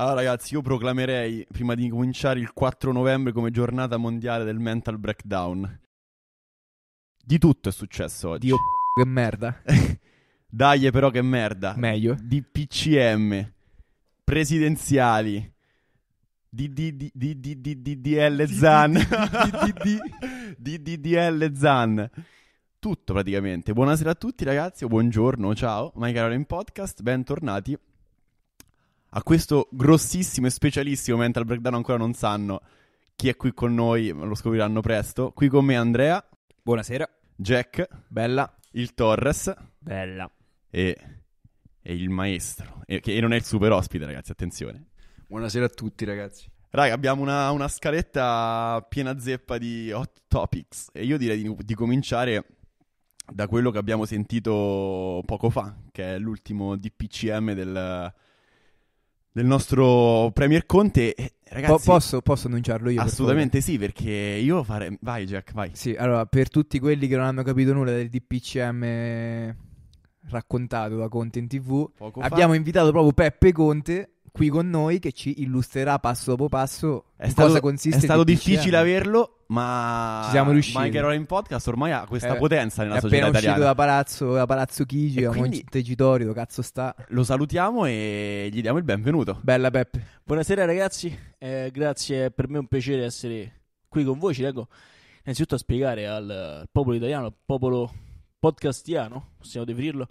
Allora ragazzi, io proclamerei, prima di cominciare, il 4 novembre come giornata mondiale del mental breakdown. Di tutto è successo oggi. Dio che merda. Dai, però che merda. Meglio. Di PCM, presidenziali, di di Zan. Di di Zan. Tutto praticamente. Buonasera a tutti ragazzi, o buongiorno, ciao. Mai caro in podcast, bentornati a questo grossissimo e specialissimo, mental breakdown ancora non sanno chi è qui con noi, lo scopriranno presto. Qui con me Andrea. Buonasera. Jack. Bella. Il Torres. Bella. E, e il maestro. E, che e non è il super ospite, ragazzi, attenzione. Buonasera a tutti, ragazzi. Raga, abbiamo una, una scaletta piena zeppa di hot topics e io direi di, di cominciare da quello che abbiamo sentito poco fa, che è l'ultimo DPCM del, del nostro Premier Conte. Eh, ragazzi, posso, posso, annunciarlo io? Assolutamente per sì, perché io fare... Vai Jack, vai. Sì, allora, per tutti quelli che non hanno capito nulla del DPCM raccontato da Conte in TV, Poco abbiamo fa. invitato proprio Peppe Conte qui con noi che ci illustrerà passo dopo passo è stato, cosa consiste È stato difficile averlo ma ci siamo riusciti. Michael Rollin Podcast ormai ha questa eh, potenza nella società italiana. È appena uscito da Palazzo, da Palazzo Chigi, a Montecitorio, cazzo sta. Lo salutiamo e gli diamo il benvenuto. Bella Peppe. Buonasera ragazzi, eh, grazie, per me è un piacere essere qui con voi. Ci tengo innanzitutto a spiegare al, al popolo italiano, al popolo podcastiano, possiamo definirlo,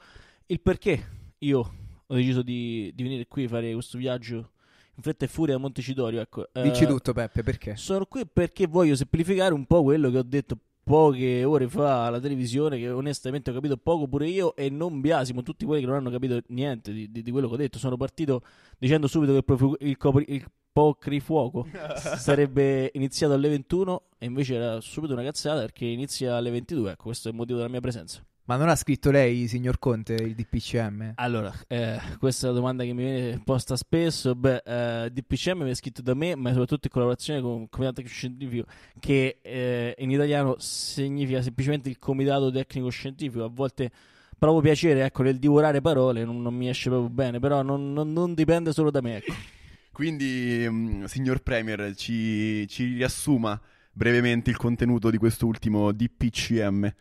il perché io ho deciso di, di venire qui a fare questo viaggio in fretta e furia da Montecitorio. Ecco, eh, Dici eh, tutto, Peppe, perché? Sono qui perché voglio semplificare un po' quello che ho detto poche ore fa alla televisione, che onestamente ho capito poco pure io, e non biasimo tutti quelli che non hanno capito niente di, di, di quello che ho detto. Sono partito dicendo subito che il, profu- il, copri- il pocrifuoco sarebbe iniziato alle 21 e invece era subito una cazzata perché inizia alle 22. Ecco, questo è il motivo della mia presenza. Ma non ha scritto lei, signor Conte, il DPCM? Allora, eh, questa è la domanda che mi viene posta spesso. Beh, eh, DPCM è scritto da me, ma soprattutto in collaborazione con il Comitato Tecnico Scientifico, che eh, in italiano significa semplicemente il Comitato Tecnico Scientifico. A volte provo piacere, ecco, nel divorare parole non, non mi esce proprio bene, però non, non, non dipende solo da me, ecco. Quindi, mh, mm, signor Premier, ci, ci riassuma brevemente il contenuto di quest'ultimo DPCM.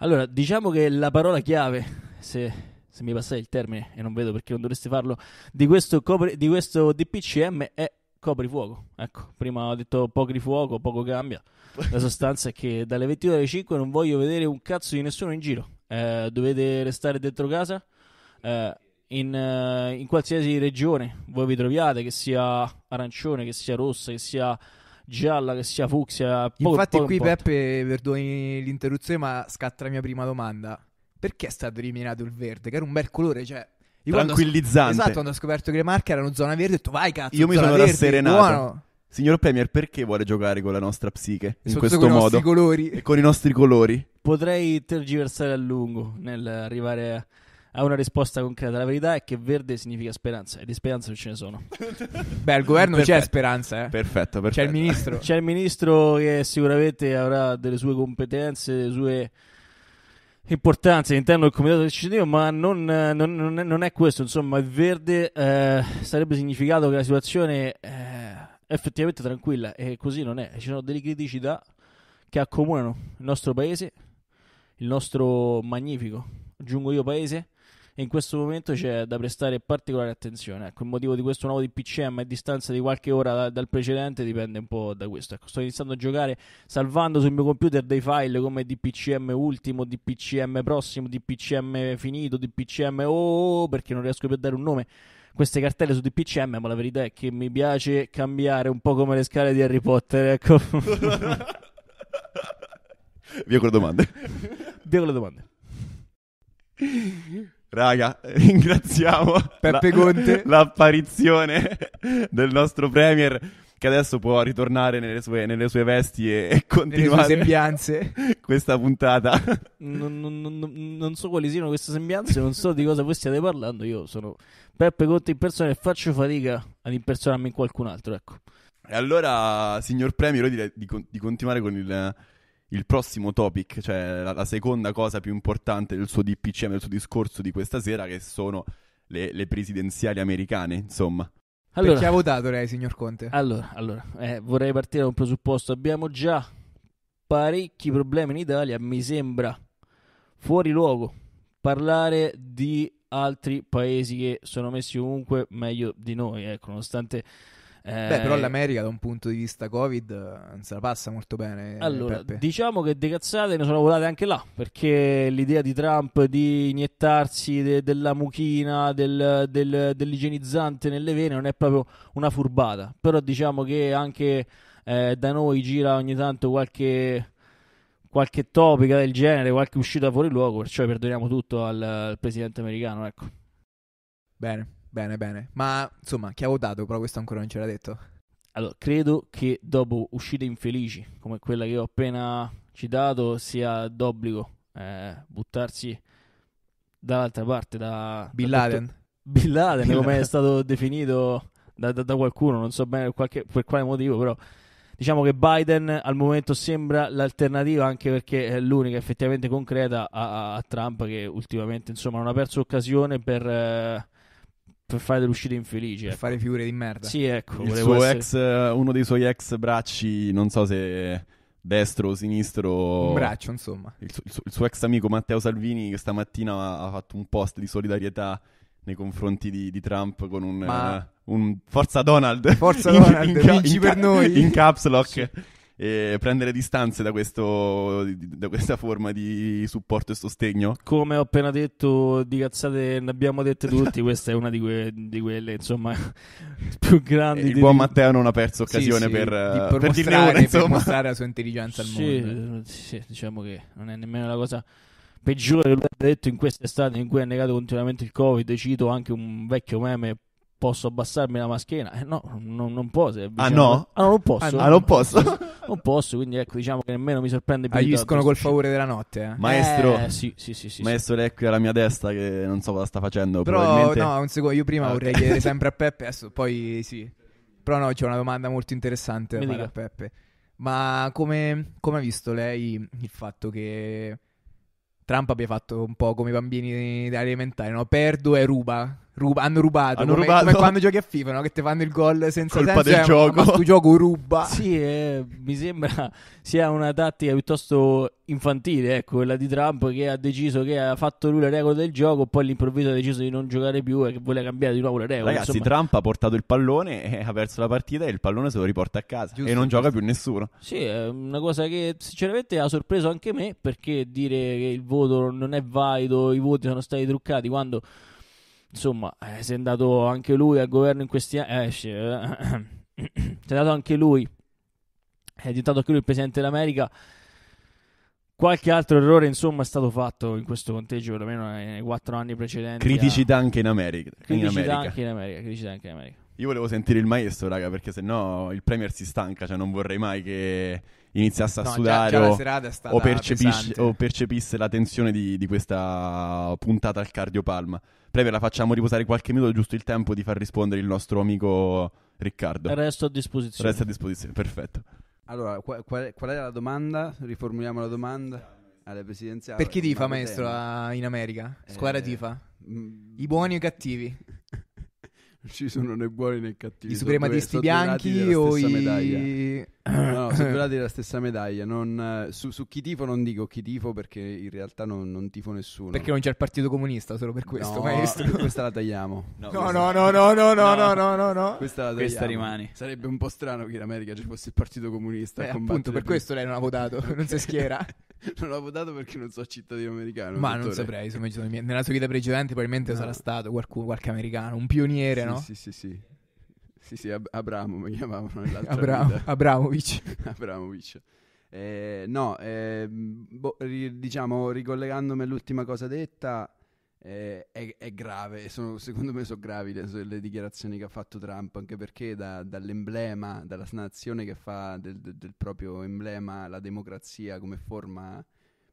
Allora, diciamo che la parola chiave, se, se mi passate il termine e non vedo perché non dovreste farlo, di questo, copri, di questo DPCM è coprifuoco. Ecco, prima ho detto poco di fuoco, poco cambia. La sostanza è che dalle 22 alle 5 non voglio vedere un cazzo di nessuno in giro. Eh, dovete restare dentro casa. Eh, in, eh, in, qualsiasi regione voi vi troviate, che sia arancione, che sia rossa, che sia gialla, che sia fucsia. Port, Infatti, port, qui port. Peppe, perdoni l'interruzione, ma scatta la mia prima domanda. Perché è stato eliminato il verde? Che era un bel colore, cioè. Io Tranquillizzante. Quando, esatto, quando ho scoperto che le marche erano zona verde, ho detto vai cazzo. Io mi sono rasserenato. Signor Premier, perché vuole giocare con la nostra psiche in questo modo? E con i nostri colori? Potrei tergiversare a lungo nell'arrivare a ha una risposta concreta. La verità è che verde significa speranza, e di speranza non ce ne sono. Beh, al governo perfetto. c'è speranza, eh. Perfetto, perfetto. C'è il ministro. C'è il ministro che sicuramente avrà delle sue competenze, delle sue importanze all'interno del comitato decisivo, ma non, non, non, è, questo. Insomma, il verde eh, sarebbe significato che la situazione eh, è effettivamente tranquilla e così non è. Ci sono delle criticità che accomunano il nostro paese, il nostro magnifico, aggiungo io paese, e in questo momento c'è da prestare particolare attenzione. Ecco, il motivo di questo nuovo DPCM a distanza di qualche ora da, dal precedente dipende un po' da questo. Ecco, sto iniziando a giocare salvando sul mio computer dei file come DPCM ultimo, DPCM prossimo, DPCM finito, DPCM oh, oh, oh, oh, perché non riesco più a dare un nome queste cartelle su DPCM, ma la verità è che mi piace cambiare un po' come le scale di Harry Potter, ecco. Via con le domande. Via con le domande. Raga, ringraziamo Peppe la, Conte l'apparizione del nostro premier che adesso può ritornare nelle sue, nelle sue vesti e, e continuare sembianze. questa puntata. Non, non, non, non, so quali siano queste sembianze, non so di cosa voi stiate parlando. Io sono Peppe Conte in persona e faccio fatica ad impersonarmi in qualcun altro. Ecco. E allora, signor Premier, io direi di, di continuare con il il prossimo topic, cioè la, la, seconda cosa più importante del suo DPCM, del suo discorso di questa sera, che sono le, le presidenziali americane, insomma. Allora, Perché ha votato lei, signor Conte? Allora, allora eh, vorrei partire da un presupposto. Abbiamo già parecchi problemi in Italia, mi sembra fuori luogo parlare di altri paesi che sono messi comunque meglio di noi, ecco, nonostante Beh, però eh, l'America da un punto di vista Covid eh, non se la passa molto bene. Eh, allora, Peppe. diciamo che de cazzate ne sono volate anche là, perché l'idea di Trump di iniettarsi de- della mucchina, del, del, dell'igienizzante nelle vene non è proprio una furbata. Però diciamo che anche eh, da noi gira ogni tanto qualche qualche topica del genere, qualche uscita fuori luogo, perciò perdoniamo tutto al, al presidente americano, ecco. Bene. Bene, bene. Ma insomma, chi ha votato? Però questo ancora non ce l'ha detto. Allora, credo che dopo uscite infelici, come quella che ho appena citato, sia d'obbligo eh, buttarsi dall'altra parte, da... Bin Laden. Da tutto... Bin Laden, come è stato definito da, da, da, qualcuno, non so bene qualche, per quale motivo, però diciamo che Biden al momento sembra l'alternativa anche perché è l'unica effettivamente concreta a, a, a Trump che ultimamente insomma non ha perso occasione per... Eh, per fare delle uscite infelici. Per ecco. fare figure di merda. Sì, ecco. Il suo essere... ex, eh, uno dei suoi ex bracci, non so se destro o sinistro. Un braccio, insomma. Il, su- il, su- il suo ex amico Matteo Salvini, che stamattina ha fatto un post di solidarietà nei confronti di, di Trump con un, Ma... uh, un, Forza Donald. Forza Donald, in, in, ca- in, ca- in caps lock. Sì eh, prendere distanze da, questo, da, questa forma di supporto e sostegno? Come ho appena detto, di cazzate ne abbiamo dette tutti, questa è una di, que- di quelle insomma più grandi. Il di, buon Matteo non ha perso occasione sì, per, sì, eh, per, per, mostrare, per mostrare la sua intelligenza al sì, mondo. Sì, diciamo che non è nemmeno la cosa peggiore che lui ha detto in quest'estate in cui ha negato continuamente il covid cito anche un vecchio meme posso abbassarmi la maschera eh no non, non posso ah no? ah no non posso ah, non posso un posto, quindi ecco, diciamo che nemmeno mi sorprende più. Agiscono col favore della notte. Eh? Maestro, eh, sì, sì, sì, sì, maestro sì. è qui alla mia destra che non so cosa sta facendo. Però probabilmente... no, un secondo, io prima ah, vorrei chiedere sempre a Peppe, adesso poi sì. Però no, c'è una domanda molto interessante da fare a Peppe. Ma come, come ha visto lei il fatto che Trump abbia fatto un po' come i bambini da elementare, no? Perdo e ruba ruba, hanno rubato. Hanno come, rubato. come quando giochi a FIFA, no? che ti fanno il gol senza Colpa senso, del cioè, gioco. Ma, ma gioco ruba. Sì, eh, mi sembra sia una tattica piuttosto infantile, ecco, quella di Trump che ha deciso che ha fatto lui le regole del gioco, poi all'improvviso ha deciso di non giocare più e che vuole cambiare di nuovo le regole. Ragazzi, insomma. Trump ha portato il pallone e ha perso la partita e il pallone se lo riporta a casa giusto, e non giusto. gioca più nessuno. Sì, è una cosa che sinceramente ha sorpreso anche me perché dire che il voto non è valido, i voti sono stati truccati quando insomma, eh, si è andato anche lui al governo in questi anni. Eh, si eh, è andato anche lui, è diventato anche lui il presidente dell'America. Qualche altro errore, insomma, è stato fatto in questo conteggio, perlomeno nei quattro anni precedenti. Criticità a... anche in America. Criticità in America. anche in America. Criticità anche in America. Io volevo sentire il maestro, raga, perché sennò il Premier si stanca, cioè non vorrei mai che iniziasse a no, sudare già, già o, o, percepisse la tensione di, di questa puntata al cardiopalma. Premier la facciamo riposare qualche minuto, giusto il tempo di far rispondere il nostro amico Riccardo. Resto a disposizione. Resto a disposizione, perfetto. Allora, qual, qual, qual era la domanda? Riformuliamo la domanda. Alle presidenziali. Per chi tifa, maestro, a, in America? Eh, Squadra eh, tifa? Mh. Mm. I buoni o i cattivi? non ci sono né buoni né cattivi. I suprematisti bianchi o i... due lati della stessa medaglia. Non, su, su, chi tifo non dico chi tifo perché in realtà non, non tifo nessuno. Perché non c'è il partito comunista solo per questo, no, maestro. Questa la tagliamo. No, no, no, no, no, no, no, no, no, no, Questa la tagliamo. Questa rimane. Sarebbe un po' strano che in America ci fosse il partito comunista. Eh, appunto, per questo lei non ha votato, okay. non si schiera. non l'ho votato perché non sono cittadino americano. Ma dottore. non saprei, insomma, nella sua vita precedente probabilmente no. sarà stato qualcuno, qualche americano, un pioniere, sì, no? Sì, sì, sì. Sì, sì, Ab- Abramo mi chiamavano nell'altra Abramovic. Abramovic. Eh, no, eh, boh, ri- diciamo, ricollegandomi all'ultima cosa detta, eh, è, è, grave, sono, secondo me sono gravi le, le, dichiarazioni che ha fatto Trump, anche perché da, dall'emblema, dalla nazione che fa del, del, del, proprio emblema la democrazia come forma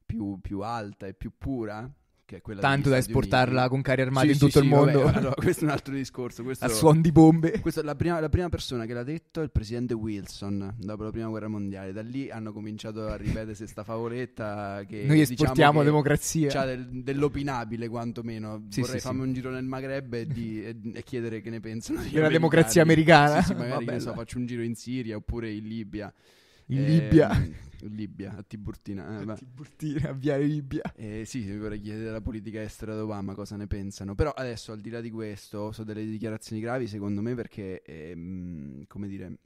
più, più alta e più pura, che è quella Tanto da esportarla Uniti. con carri armati sì, in sì, tutto sì, il mondo. Vabbè, allora, questo è un altro discorso. Questo, a suon di bombe. Questa, la, prima, la prima persona che l'ha detto è il presidente Wilson dopo la prima guerra mondiale. Da lì hanno cominciato a ripetere questa favoletta. Che, Noi diciamo esportiamo diciamo che democrazia. Cioè, del, dell'opinabile, quantomeno. Sì, Vorrei farmi un giro nel Maghreb e, di, e, e chiedere che ne pensano. Della democrazia americana. Sì, magari so, faccio un giro in Siria oppure in Libia. In ehm, Libia. In Libia, a Tiburtina. Eh, a Tiburtina, a Viale Libia. Eh, sì, mi vorrei chiedere alla politica estera Obama cosa ne pensano. Però adesso, al di là di questo, sono delle dichiarazioni gravi, secondo me, perché, ehm, come dire...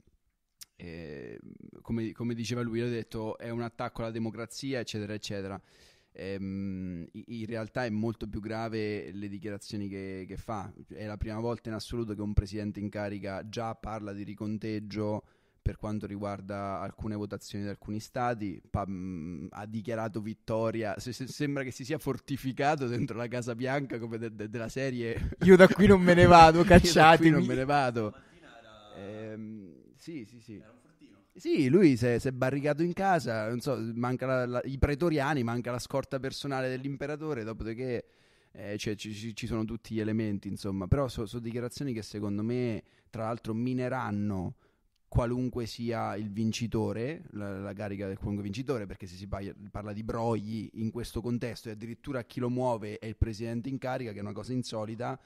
Eh, come, come, diceva lui, ha detto è un attacco alla democrazia, eccetera, eccetera. Ehm, in realtà è molto più grave le dichiarazioni che, che, fa. È la prima volta in assoluto che un presidente in carica già parla di riconteggio per quanto riguarda alcune votazioni di alcuni stati, pa- mm, ha dichiarato vittoria. Se- se- sembra che si sia fortificato dentro la Casa Bianca come de- de- della serie. Io da qui non me ne vado, cacciati. qui non me ne vado. Era... Eh, sì, sì, sì. Era sì, lui si è, barricato in casa, so, la, la, i pretoriani, manca la scorta personale dell'imperatore, dopodiché eh, cioè, ci, ci, sono tutti gli elementi, insomma. Però sono so dichiarazioni che secondo me, tra l'altro, mineranno qualunque sia il vincitore, la, la, carica del qualunque vincitore, perché se si parla di brogli in questo contesto e addirittura chi lo muove è il presidente in carica, che è una cosa insolita,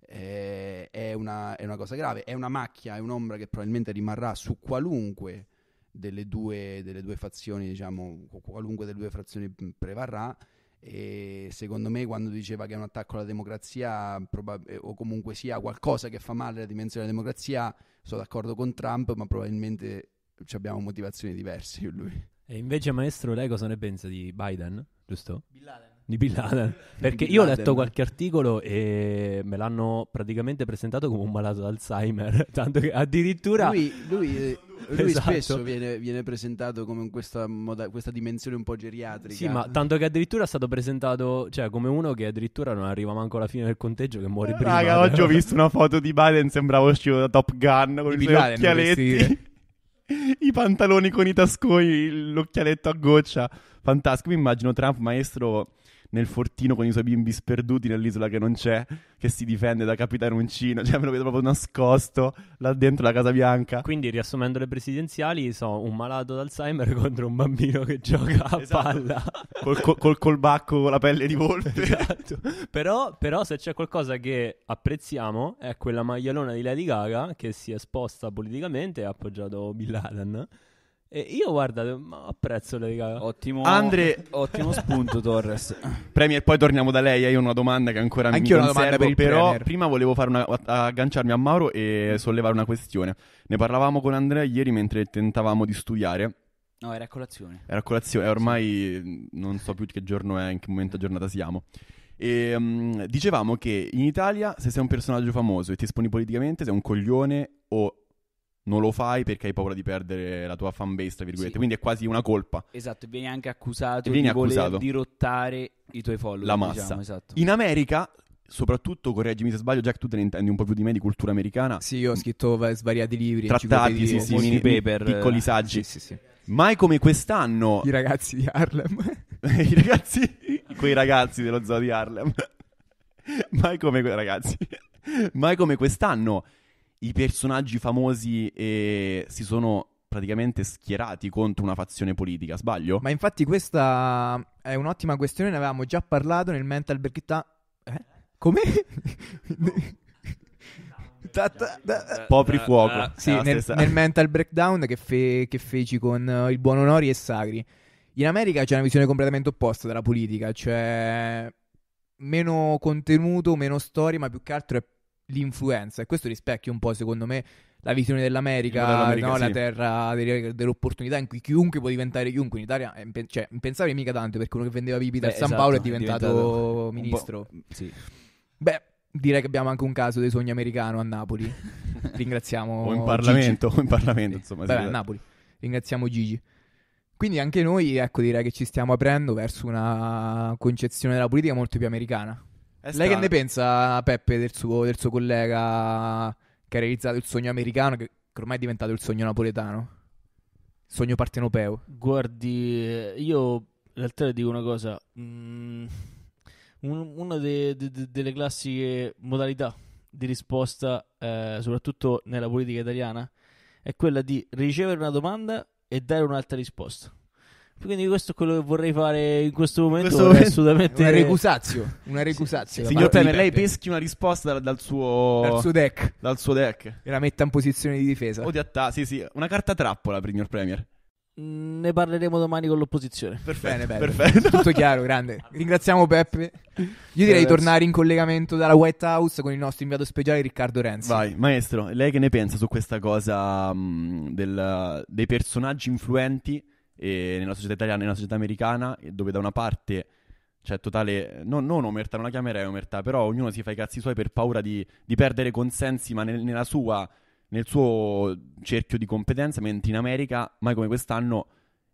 eh, è, una, è, una, cosa grave, è una macchia, è un'ombra che probabilmente rimarrà su qualunque delle due, delle due fazioni, diciamo, qualunque delle due frazioni prevarrà. E secondo me quando diceva che è un attacco alla democrazia probab- eh, o comunque sia qualcosa che fa male alla dimensione della democrazia sono d'accordo con Trump, ma probabilmente abbiamo motivazioni diverse io e lui. E invece, maestro, lei cosa ne pensa di Biden, giusto? Bin Laden di Bin Laden. Perché Bin io ho letto qualche articolo e me l'hanno praticamente presentato come un malato d'Alzheimer. Tanto che addirittura. Lui, lui, eh, lui esatto. spesso viene, viene, presentato come in questa, moda, questa, dimensione un po' geriatrica. Sì, ma tanto che addirittura è stato presentato cioè, come uno che addirittura non arriva manco alla fine del conteggio, che muore eh, prima. Raga, oggi ho visto una foto di Biden, sembrava uscito da Top Gun con di i suoi occhialetti. I pantaloni con i tasconi, l'occhialetto a goccia, fantastico. Mi immagino Trump, maestro nel fortino con i suoi bimbi sperduti nell'isola che non c'è, che si difende da Capitan Uncino, cioè me lo vedo proprio nascosto là dentro la Casa Bianca. Quindi riassumendo le presidenziali, sono un malato d'Alzheimer contro un bambino che gioca a esatto. palla. Col, col, col, colbacco con la pelle di volpe. Esatto. però, però se c'è qualcosa che apprezziamo è quella maglialona di Lady Gaga che si è esposta politicamente e ha appoggiato Bill Laden e io guarda, apprezzo le Ottimo, Andre... ottimo spunto Torres. Premier, poi torniamo da lei, eh, io ho una domanda che ancora Anch'io mi conservo, per però Premier. prima volevo una, agganciarmi a Mauro e sollevare una questione. Ne parlavamo con Andrea ieri mentre tentavamo di studiare. No, era a colazione. Era a colazione, ormai non so più che giorno è, in che momento giornata siamo. E, um, dicevamo che in Italia se sei un personaggio famoso e ti esponi politicamente sei un coglione o non lo fai perché hai paura di perdere la tua fanbase, tra virgolette. Sì. Quindi è quasi una colpa. Esatto, vieni anche accusato vieni di accusato. voler dirottare i tuoi follower. La diciamo, massa. Diciamo, esatto. In America, soprattutto, correggimi se sbaglio, Jack, tu te ne intendi un po' più di me di cultura americana. Sì, io ho scritto svariati libri. Trattati, di, sì, sì, mini, paper, eh, piccoli saggi. Sì, sì, sì. Mai come quest'anno... I ragazzi di Harlem. I ragazzi... Quei ragazzi dello zoo di Harlem. Mai come... Ragazzi... Mai come quest'anno i personaggi famosi eh, si sono praticamente schierati contro una fazione politica, sbaglio? Ma infatti questa è un'ottima questione, ne avevamo già parlato nel mental breakdown. Eh? Come? Da, da, da, Popri fuoco. Ah, sì, nel, nel, mental breakdown che, fe, che feci con uh, il buon Onori e Sagri. In America c'è una visione completamente opposta della politica, cioè meno contenuto, meno storia, ma più che altro è l'influenza e questo rispecchia un po' secondo me la visione dell'America, no? sì. la terra delle, dell'opportunità in cui chiunque può diventare chiunque in Italia è eh, impen- cioè, impensabile mica tanto perché uno che vendeva bibite a San esatto, Paolo è diventato, è diventato ministro sì. Beh direi che abbiamo anche un caso dei sogni americano a Napoli ringraziamo o in Parlamento Gigi. o in Parlamento insomma Beh, sì, a Napoli ringraziamo Gigi quindi anche noi ecco direi che ci stiamo aprendo verso una concezione della politica molto più americana è Lei che ne pensa, Peppe, del suo, del suo, collega che ha realizzato il sogno americano, che ormai è diventato il sogno napoletano? Il sogno partenopeo? Guardi, io in realtà le dico una cosa. Mm, una de, de, de, delle classiche modalità di risposta, eh, soprattutto nella politica italiana, è quella di ricevere una domanda e dare un'altra risposta. Quindi questo è quello che vorrei fare in questo momento. Questo momento assolutamente... Una recusazio. Una recusazio. Signor Premier, lei peschi una risposta dal, dal, suo... Dal suo deck. Dal suo deck. E la metta in posizione di difesa. O di attacco. Sì, sì. Una carta trappola, signor Premier. Mm, ne parleremo domani con l'opposizione. Perfetto, Bene, perfetto. Tutto chiaro, grande. Ringraziamo Peppe. Io direi di tornare in collegamento dalla White House con il nostro inviato speciale Riccardo Renzi. Vai, maestro, lei che ne pensa su questa cosa mh, mm, del, dei personaggi influenti e nella società italiana e nella società americana, dove da una parte c'è cioè, totale, no, non omertà, non la chiamerei omertà, però ognuno si fa i cazzi suoi per paura di, di perdere consensi, ma nel, nella sua, nel suo cerchio di competenza, mentre in America, mai come quest'anno,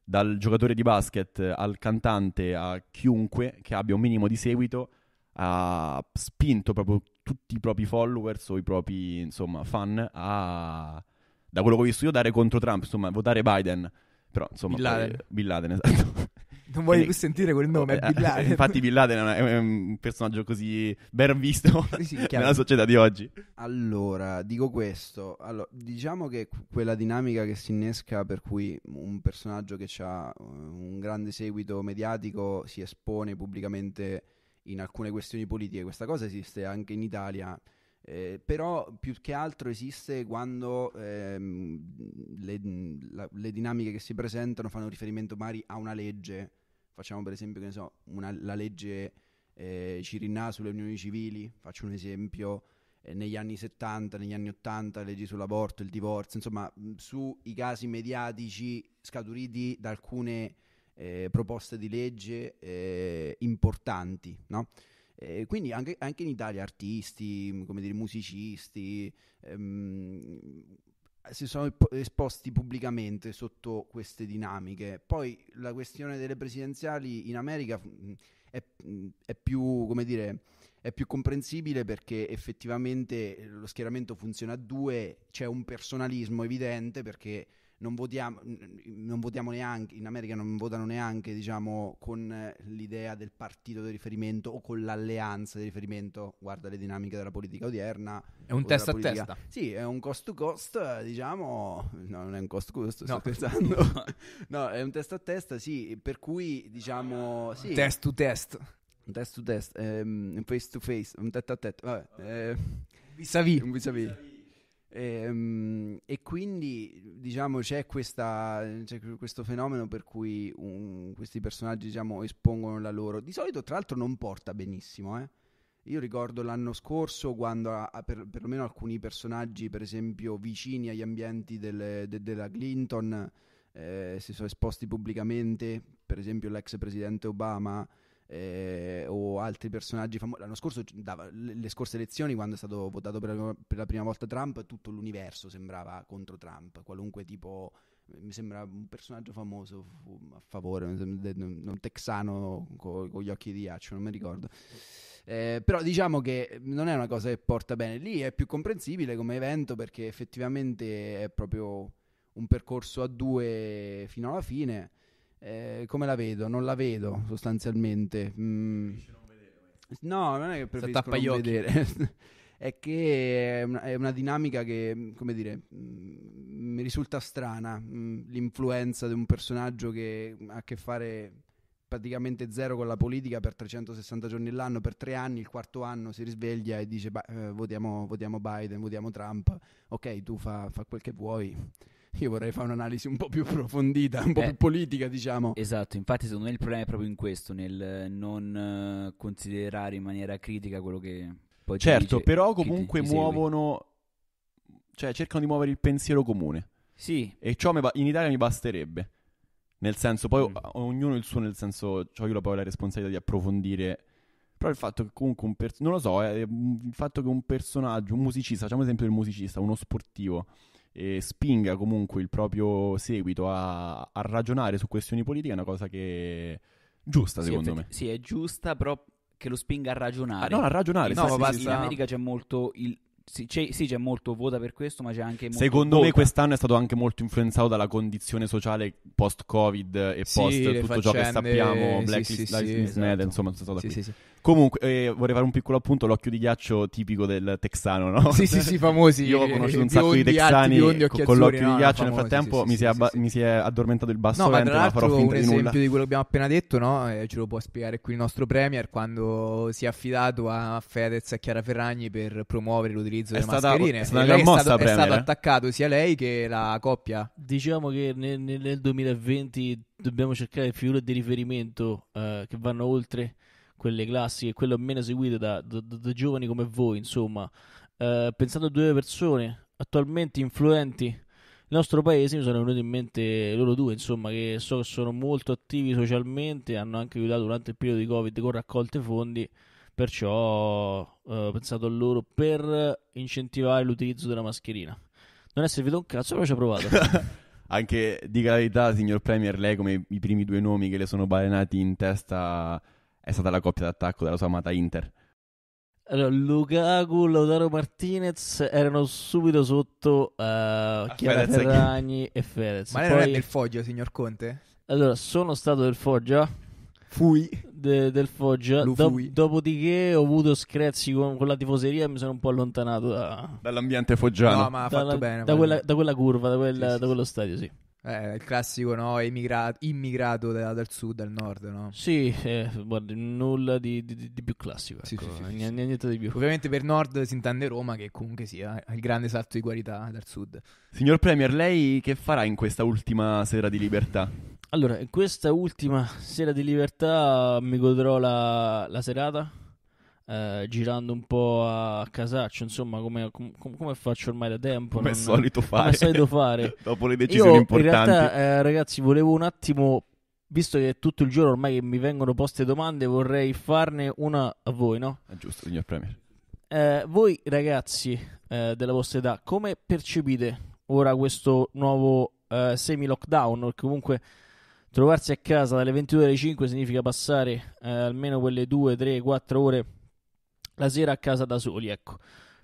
dal giocatore di basket al cantante a chiunque che abbia un minimo di seguito, ha spinto proprio tutti i propri followers o i propri, insomma, fan a, da quello che ho visto io, dare contro Trump, insomma, votare Biden. Però insomma, Bin Laden, poi, Bin Laden esatto. Non vuoi più sentire quel nome, è Bin Laden. Infatti Bin Laden è, un personaggio così ben visto sì, nella società di oggi. Allora, dico questo. Allora, diciamo che quella dinamica che si innesca per cui un personaggio che ha eh, un grande seguito mediatico si espone pubblicamente in alcune questioni politiche, questa cosa esiste anche in Italia. Eh, però più che altro esiste quando ehm, la, le dinamiche che si presentano fanno riferimento magari a una legge, facciamo per esempio che ne so, una, la legge eh, Cirinà sulle unioni civili, faccio un esempio, eh, negli anni 70, negli anni 80, leggi sull'aborto, il divorzio, insomma, sui casi mediatici scaturiti da alcune eh, proposte di legge eh, importanti, no? Eh, quindi anche, anche, in Italia artisti, come dire, musicisti, ehm, si sono esposti pubblicamente sotto queste dinamiche. Poi la questione delle presidenziali in America è, è, più, dire, è più, comprensibile perché effettivamente lo schieramento funziona a due, c'è un personalismo evidente perché non votiamo, non votiamo, neanche, in America non votano neanche diciamo, con eh, l'idea del partito di riferimento o con l'alleanza di riferimento, guarda le dinamiche della politica odierna. È un test a testa. Sì, è un cost to cost, diciamo, no, non è un cost to cost, sto pensando. no, è un test a testa, sì, per cui diciamo... Sì. Test to test. Un test to test, um, face to face, un tetto a tetto, vabbè. Eh, vis-à-vis. vis-à-vis. E, ehm, e, quindi diciamo c'è, questa, c'è, questo fenomeno per cui un, questi personaggi diciamo, espongono la loro. Di solito, tra l'altro, non porta benissimo. Eh? Io ricordo l'anno scorso quando per, perlomeno alcuni personaggi, per esempio, vicini agli ambienti delle, de, della Clinton, eh, si sono esposti pubblicamente. Per esempio, l'ex presidente Obama eh, o altri personaggi famosi. L'anno scorso, dava, le scorse elezioni, quando è stato votato per la, per la prima volta Trump, tutto l'universo sembrava contro Trump, qualunque tipo eh, mi sembra un personaggio famoso a favore, un texano con, con gli occhi di ghiaccio, non mi ricordo. Eh, però diciamo che non è una cosa che porta bene. Lì è più comprensibile come evento perché effettivamente è proprio un percorso a due fino alla fine eh, come la vedo? Non la vedo sostanzialmente. Mm. No, non è che preferisco non occhi. vedere. è che è una, è una, dinamica che, mm, come dire, mm, mi risulta strana mm, l'influenza di un personaggio che ha a che fare praticamente zero con la politica per 360 giorni l'anno, per tre anni, il quarto anno si risveglia e dice eh, votiamo, votiamo, Biden, votiamo Trump, ok tu fa, fa quel che vuoi io vorrei fare un'analisi un po' più approfondita, un po' eh, più politica, diciamo. Esatto, infatti secondo me il problema è proprio in questo, nel eh, non eh, considerare in maniera critica quello che poi Certo, dice, però comunque ti, ti muovono cioè cercano di muovere il pensiero comune. Sì. E ciò ba- in Italia mi basterebbe. Nel senso, poi mm. o- ognuno il suo, nel senso, cioè io ho poi la responsabilità di approfondire. Però il fatto che comunque un personaggio, non lo so, eh, il fatto che un personaggio, un musicista, facciamo esempio del musicista, uno sportivo, eh, spinga comunque il proprio seguito a, a, ragionare su questioni politiche è una cosa che è giusta sì, secondo effetti, me. Sì, è giusta, però che lo spinga a ragionare. Ah, no, a ragionare. No, sì, ma sì, in America c'è molto il sì c'è, sì c'è, molto vota per questo, ma c'è anche molto. Secondo vota. me, quest'anno è stato anche molto influenzato dalla condizione sociale post-COVID e post tutto faccende, ciò che sappiamo, Black sì, Lives sì, Matter, esatto. insomma, sono stato sì, qui. Sì, sì. Comunque, eh, vorrei fare un piccolo appunto, l'occhio di ghiaccio tipico del texano, no? Sì, sì, sì, famosi. Io ho conosciuto un eh, sacco di texani biondi, con, con l'occhio no, di ghiaccio, famosi, nel frattempo sì, mi, sì, si è abba- sì, mi, si è addormentato il basso no, lento, ma, ma farò finta di nulla. un esempio di quello che abbiamo appena detto, no? Eh, ce lo può spiegare qui il nostro premier quando si è affidato a Fedez e a Chiara Ferragni per promuovere l'utilizzo è delle stata, mascherine. È stata, una gran mossa, è, stato, premier, eh? è stato attaccato sia lei che la coppia. Diciamo che nel, nel 2020 dobbiamo cercare figure di riferimento uh, che vanno oltre quelle classiche, quelle meno seguite da, da, da giovani come voi, insomma. Eh, pensando a due persone attualmente influenti nel nostro paese, mi sono venuti in mente loro due, insomma, che so che sono molto attivi socialmente, hanno anche aiutato durante il periodo di Covid con raccolte fondi perciò eh, ho pensato a loro per incentivare l'utilizzo della mascherina. Non è servito un cazzo, però ci ho provato. Anche di la signor Premier, lei come i primi due nomi che le sono balenati in testa è stata la coppia d'attacco della sua amata Inter. Allora, Lukaku, Lautaro Martinez erano subito sotto uh, Chiara Ferragni che... e Fedez. Ma lei Poi... del Foggia, signor Conte? Allora, sono stato del Foggia. Fui. De, del Foggia. Do, fui. Dopodiché ho avuto screzzi con, con, la tifoseria e mi sono un po' allontanato da... dall'ambiente foggiano. No, ma ha fatto bene. Da quella, da quella, curva, da, quella, sì, sì, da quello stadio, sì. Eh, il classico no? Emigrato, immigrato da, dal sud al nord, no? Sì, eh, guarda, nulla di, di, di, più classico. Ecco. Sì, sì, sì, N- niente di più. Ovviamente per nord si intende Roma, che comunque sia il grande salto di qualità dal sud. Signor Premier, lei che farà in questa ultima sera di libertà? Allora, in questa ultima sera di libertà mi godrò la, la serata eh, girando un po' a casaccio, insomma, come, com, come faccio ormai da tempo. Come non, è solito fare. Come solito fare. Dopo le decisioni Io, importanti. In realtà, eh, ragazzi, volevo un attimo visto che è tutto il giorno ormai che mi vengono poste domande, vorrei farne una a voi, no? È giusto, signor Premier. Eh, voi ragazzi eh, della vostra età, come percepite ora questo nuovo eh, semi-lockdown? Perché comunque trovarsi a casa dalle 22 alle 5 significa passare eh, almeno quelle 2, 3, 4 ore la sera a casa da soli, ecco.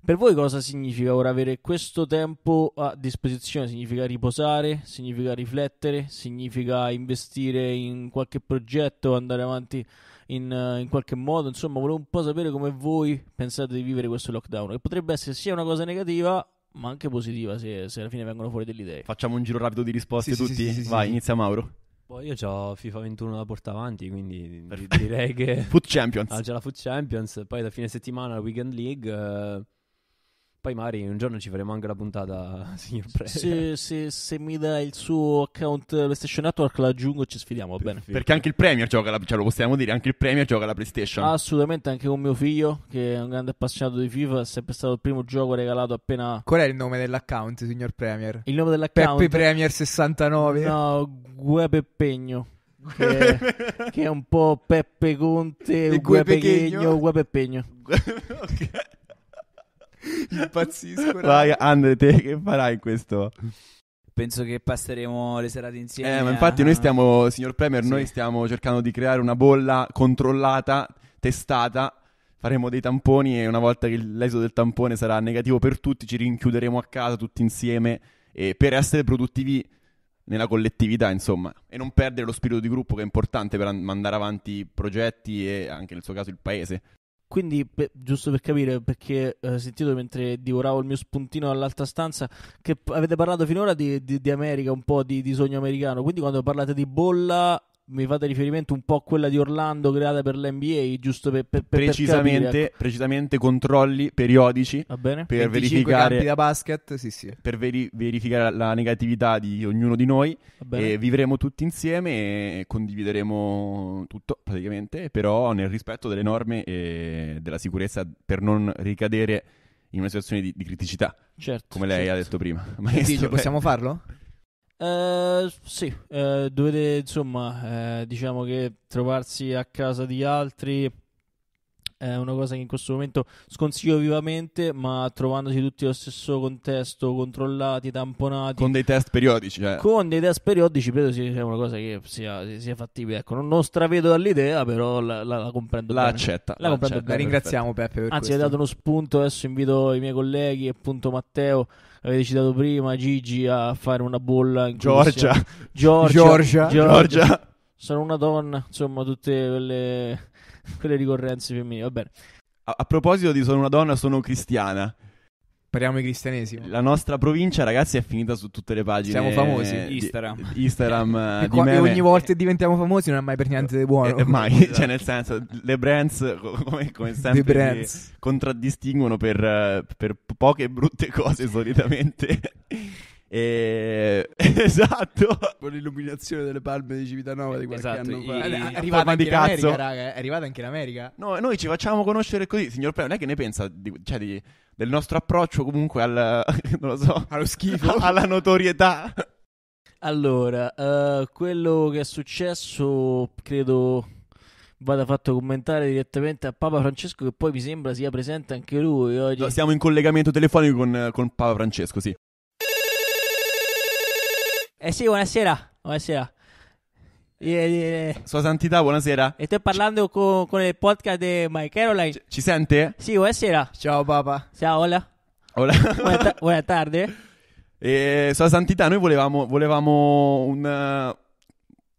Per voi cosa significa ora avere questo tempo a disposizione? Significa riposare? Significa riflettere? Significa investire in qualche progetto? Andare avanti in, eh, in, qualche modo? Insomma, volevo un po' sapere come voi pensate di vivere questo lockdown, che potrebbe essere sia una cosa negativa ma anche positiva se, se alla fine vengono fuori delle idee. Facciamo un giro rapido di risposte sì, tutti? Sì, sì, Vai, inizia Mauro. Poi io ho FIFA 21 da portare avanti, quindi Perfetto. direi che... Food Champions. Ah, già la Foot Champions, poi da fine settimana la Weekend League... Eh poi magari un giorno ci faremo anche la puntata, signor Premier. Se, se, se mi dà il suo account eh, PlayStation Network, la aggiungo e ci sfidiamo. Per, bene. Perché anche il Premier gioca, la, cioè lo possiamo dire, anche il Premier gioca la PlayStation. Assolutamente, anche con mio figlio, che è un grande appassionato di FIFA, è sempre stato il primo gioco regalato appena... Qual è il nome dell'account, signor Premier? Il nome dell'account? Peppe Premier 69. No, Gue Peppegno. Che, che, è un po' Peppe Conte, Gue Pechegno, Gue Peppegno. okay. Impazzisco. Vai, Andre, te che farai in questo? Penso che passeremo le serate insieme. Eh, ma infatti, noi stiamo, signor Premier, sì. noi stiamo cercando di creare una bolla controllata, testata. Faremo dei tamponi e una volta che l'esito del tampone sarà negativo per tutti, ci rinchiuderemo a casa tutti insieme e per essere produttivi nella collettività, insomma, e non perdere lo spirito di gruppo che è importante per mandare avanti progetti e anche nel suo caso il paese. Quindi, per, giusto per capire, perché ho eh, sentito mentre divoravo il mio spuntino dall'altra stanza, che p- avete parlato finora di, di, di America, un po' di, di, sogno americano. Quindi, quando parlate di bolla, mi fate riferimento un po' a quella di Orlando creata per l'NBA, giusto per, per, per precisamente, per ecco. precisamente controlli periodici per verificare da basket, sì, sì. per veri- verificare la negatività di ognuno di noi e vivremo tutti insieme e condivideremo tutto praticamente, però nel rispetto delle norme e della sicurezza per non ricadere in una situazione di, di criticità. Certo, come lei certo. ha detto prima. Maestro, dice, possiamo farlo? Eh, sì, eh, dovete insomma, eh, diciamo che trovarsi a casa di altri è una cosa che in questo momento sconsiglio vivamente, ma trovandosi tutti allo stesso contesto, controllati, tamponati. Con dei test periodici, eh. Con dei test periodici credo sia una cosa che sia, sia fattibile. Ecco, non, non, stravedo dall'idea, però la, la, la comprendo. La bene. accetta. La, la comprendo accetta. Bene, ringraziamo perfetto. Peppe Anzi, hai dato uno spunto, adesso invito i miei colleghi, appunto Matteo avete citato prima Gigi a fare una bolla in Georgia. Georgia, Georgia, Georgia. Georgia. Sono una donna, insomma, tutte quelle quelle ricorrenze femminili, vabbè. A, a proposito di sono una donna, sono cristiana. Parliamo di cristianesimo. La nostra provincia, ragazzi, è finita su tutte le pagine. Siamo famosi. Di, Instagram. Instagram. Eh, qua, e ogni volta che diventiamo famosi non è mai per niente di eh, buono. Eh, mai. Esatto. Cioè, nel senso, le brands, come, come sempre, brands. contraddistinguono per, eh, per poche brutte cose solitamente. E... esatto con l'illuminazione delle palme di Civitanova di qualche esatto, anno fa i, è arrivata anche in America raga, è arrivata anche in America no noi ci facciamo conoscere così signor Peo non è che ne pensa di, cioè di, del nostro approccio comunque al non so allo schifo alla notorietà allora uh, quello che è successo credo vada fatto commentare direttamente a Papa Francesco che poi mi sembra sia presente anche lui oggi. Siamo in collegamento telefonico con, con Papa Francesco, sì. Eh sì, buonasera. Buonasera. Yeah, yeah. Eh. Sua Santità, buonasera. E sto parlando con, con, il podcast di My Caroline. C- ci sente? Sì, buonasera. Ciao papà. Ciao, hola. Hola. Buona, ta- buona tarde. E, Sua Santità, noi volevamo, volevamo un,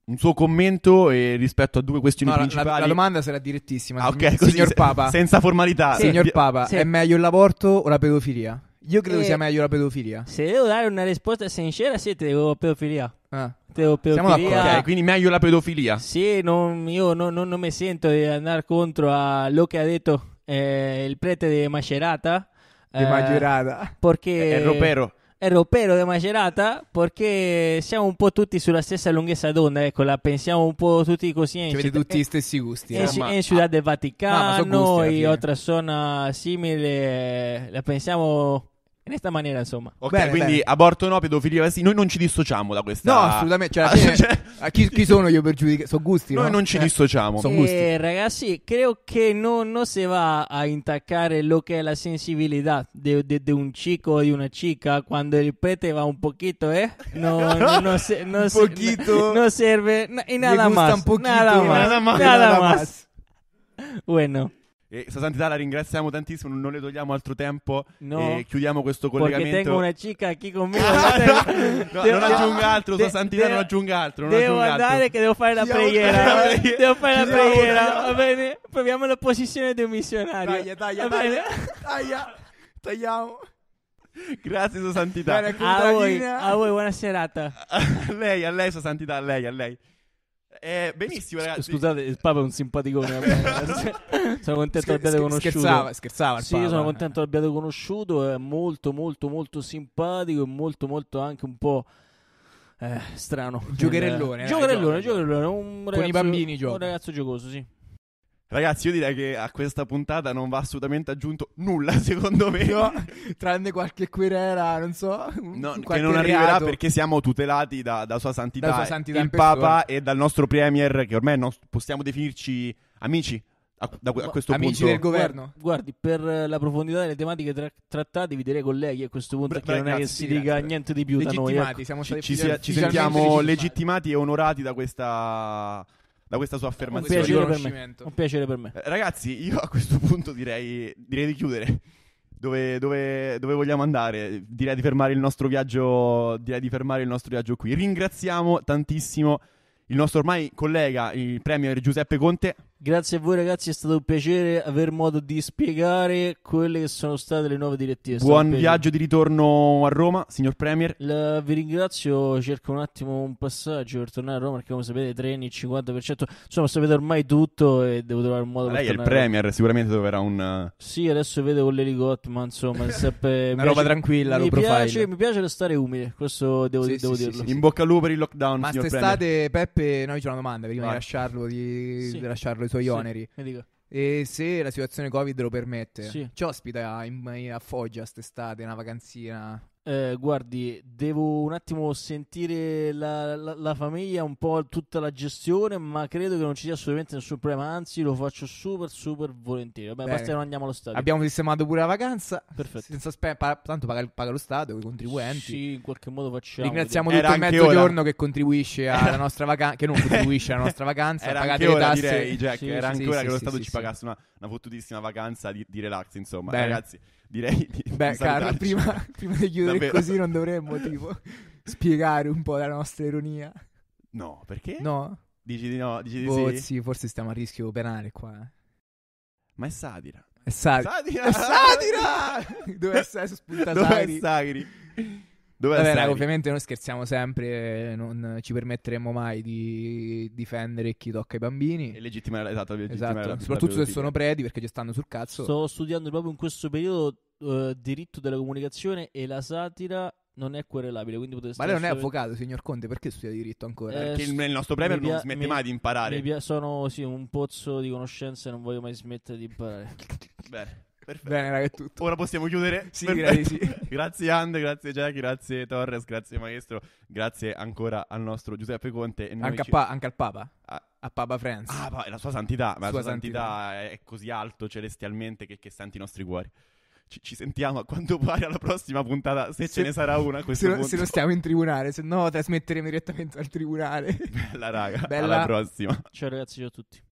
un, suo commento eh, rispetto a due questioni no, principali. La, la, domanda sarà direttissima. Ah, ok, signor, così, Papa. Senza formalità. Sì. Signor Papa, sì. è meglio l'aborto o la pedofilia? Io credo e eh, sia meglio la pedofilia. Se devo dare una risposta sincera, sì, ti devo pedofilia. Ah. Devo pedofilia. Siamo d'accordo. Okay, quindi meglio la pedofilia. Sì, non, io non, non, non, mi sento di andare contro a lo che ha detto eh, il prete di Macerata. Di eh, Macerata. Perché... È ropero. È ropero di Macerata perché siamo un po' tutti sulla stessa lunghezza d'onda, ecco, la pensiamo un po' tutti così. Ci avete tutti gli stessi gusti. In, eh, ma, in Ciudad del Vaticano, ah, ma, ma so gusti, e altre zone simili, la pensiamo in questa maniera, insomma. Ok, bene, quindi bene. aborto no, pedofilia sì. Noi non ci dissociamo da questa. No, assolutamente. Cioè, fine, cioè... Chi, chi, sono io per giudicare? Sono gusti. Noi no? non ci eh. dissociamo. Son gusti. Eh, ragazzi, credo che non no se va a intaccare lo che è la sensibilità di un chico o di una chica quando il pete va un poquito, ¿eh? No, no, no, se, no, se, poquito. no, no serve. e nada más. Nada más. Nada más. Nada más. Bueno. E Sua Santità la ringraziamo tantissimo, non le togliamo altro tempo no, e chiudiamo questo collegamento. Perché tengo una cicca qui con me. no, devo, non aggiunga altro, Sua Santità de, non aggiunga altro. Non devo aggiunga andare altro. che devo fare la preghiera. devo fare la preghiera, va bene? Proviamo la posizione di un missionario. Taglia, taglia, taglia, taglia, tagliamo. Grazie Sua Santità. Bene, a, voi, a voi, buona serata. A lei, a lei Sua Santità, a lei, a lei. Eh, benissimo, ragazzi. Scusate, il Papa è un simpaticone. sono contento che abbiate conosciuto. Scherzava, scherzava. sì, Papa. sono contento che abbiate conosciuto. È molto, molto, molto simpatico e molto, molto anche un po'. Eh, strano. Giocherellone. Eh, giocherellone, giocherellone. Con i bambini gioco. Un ragazzo giocoso, sì. Ragazzi, io direi che a questa puntata non va assolutamente aggiunto nulla, secondo me. No, tranne qualche querela, non so. No, che non arriverà reato. perché siamo tutelati da, da Sua Santità, da sua santità il Papa e dal nostro Premier, che ormai non, possiamo definirci amici. A, da, a questo Amici punto. del governo, guardi, per la profondità delle tematiche tra- trattate, vi direi colleghi a questo punto. Bra- che ragazzi, non è che si dica niente di più da noi. Ecco. Siamo ci, ci, sia, ci sentiamo legittimati e onorati da questa da questa sua affermazione. Un piacere, per me. Un piacere per me. Ragazzi, io a questo punto direi, direi di chiudere. Dove, dove, dove, vogliamo andare. Direi di, fermare il nostro viaggio, direi di fermare il nostro viaggio qui. Ringraziamo tantissimo il nostro ormai collega, il premier Giuseppe Conte. Grazie a voi ragazzi, è stato un piacere aver modo di spiegare quelle che sono state le nuove direttive. Buon viaggio di ritorno a Roma, signor Premier. La, vi ringrazio, cerco un attimo un passaggio per tornare a Roma perché come sapete i treni, il 50%, insomma sapete ormai tutto e devo trovare un modo ma per... Lei è il Premier, sicuramente dovrà un... Sì, adesso vedo con l'elicottero, ma insomma... Sempre... Una piace... roba tranquilla, mi piace, mi piace restare umile, questo devo, sì, devo sì, dirlo. Sì, in bocca al lupo per il lockdown. Ma quest'estate Peppe, noi c'è una domanda prima ah. di lasciarlo, di, di lasciarlo suoi sì, oneri. E se la situazione Covid lo permette, sì. ci ospita in, in, a Foggia quest'estate una vacanzina? Eh, guardi, devo un attimo sentire la, la, la, famiglia, un po' tutta la gestione, ma credo che non ci sia assolutamente nessun problema, anzi lo faccio super super volentieri. Vabbè, Bene. basta che non andiamo allo stadio. Abbiamo sistemato pure la vacanza. Perfetto. Spe- pa- tanto paga, paga, lo Stato, i contribuenti. Sì, in qualche modo facciamo. Ringraziamo tutto il mezzogiorno che contribuisce alla nostra vacanza, che non contribuisce alla nostra vacanza, era pagate le tasse. Direi, Jack, sì, era sì, anche sì, ora che lo Stato ci pagasse una, una fottutissima vacanza di, di relax, insomma. Bene. Ragazzi direi di Beh, Carlo, prima, prima, di chiudere Davvero. così non dovremmo tipo spiegare un po' la nostra ironia. No, perché? No. Dici di no, dici di boh, sì? sì, forse stiamo a rischio penale qua. Eh. Ma è satira. È satira. È satira! È satira! Dove è Sagri? Dove è Sagri? Dove Vabbè, dai, ovviamente noi scherziamo sempre, eh, non ci permetteremo mai di difendere chi tocca i bambini. E legittimare, esatto, legittimare esatto. soprattutto se sono preti perché ci stanno sul cazzo. Sto studiando proprio in questo periodo eh, diritto della comunicazione e la satira non è querelabile. Quindi potete Ma lei non è avvocato, signor Conte, perché studia diritto ancora? Eh, perché il nostro Premier pia- non smette mi, mai di imparare. Pia- sono sì, un pozzo di conoscenze e non voglio mai smettere di imparare. Bene. Perfetto. Bene, raga, è tutto. Ora possiamo chiudere. Sì, direi sì. grazie Andre, grazie Jack, grazie Torres, grazie maestro, grazie ancora al nostro Giuseppe Conte. Anche, ci... a pa- anche, al Papa. A... Ah. a Papa Franz. Ah, pa- la sua santità, ma sua la sua santità. santità. è così alto celestialmente che, che santi i nostri cuori. Ci, ci, sentiamo a quanto pare alla prossima puntata, se, se ce ne sarà una. Se, lo, se lo stiamo in tribunale, se no trasmetteremo direttamente al tribunale. Bella raga, Bella. alla prossima. Ciao ragazzi, ciao a tutti.